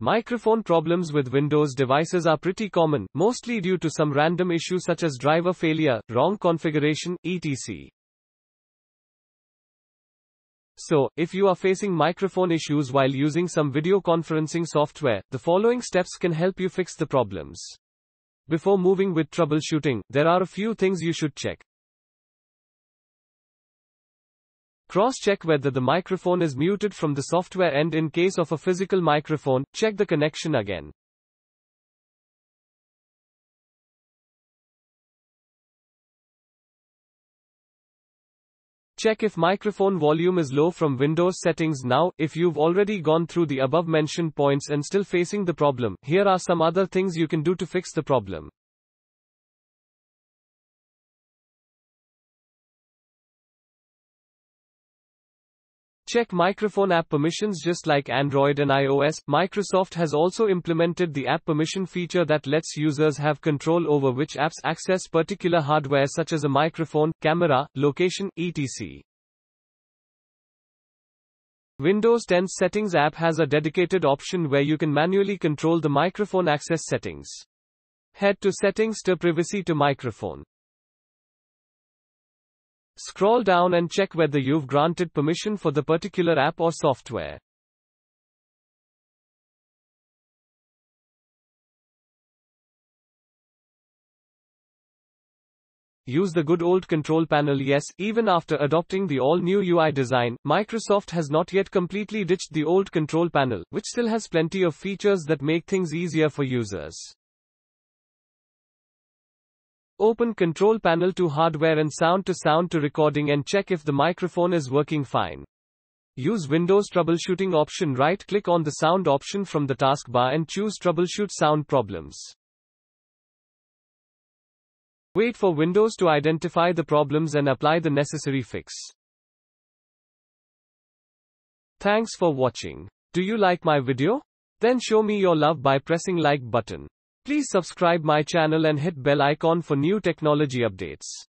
Microphone problems with Windows devices are pretty common, mostly due to some random issue such as driver failure, wrong configuration, etc. So, if you are facing microphone issues while using some video conferencing software, the following steps can help you fix the problems. Before moving with troubleshooting, there are a few things you should check. Cross-check whether the microphone is muted from the software end in case of a physical microphone, check the connection again. Check if microphone volume is low from Windows settings now. If you've already gone through the above mentioned points and still facing the problem, here are some other things you can do to fix the problem. Check microphone app permissions just like Android and iOS. Microsoft has also implemented the app permission feature that lets users have control over which apps access particular hardware such as a microphone, camera, location, etc. Windows 10 Settings app has a dedicated option where you can manually control the microphone access settings. Head to Settings to Privacy to Microphone. Scroll down and check whether you've granted permission for the particular app or software. Use the good old control panel yes, even after adopting the all-new UI design, Microsoft has not yet completely ditched the old control panel, which still has plenty of features that make things easier for users. Open control panel to hardware and sound to sound to recording and check if the microphone is working fine. Use Windows troubleshooting option right click on the sound option from the taskbar and choose troubleshoot sound problems. Wait for Windows to identify the problems and apply the necessary fix. Thanks for watching. Do you like my video? Then show me your love by pressing like button. Please subscribe my channel and hit bell icon for new technology updates.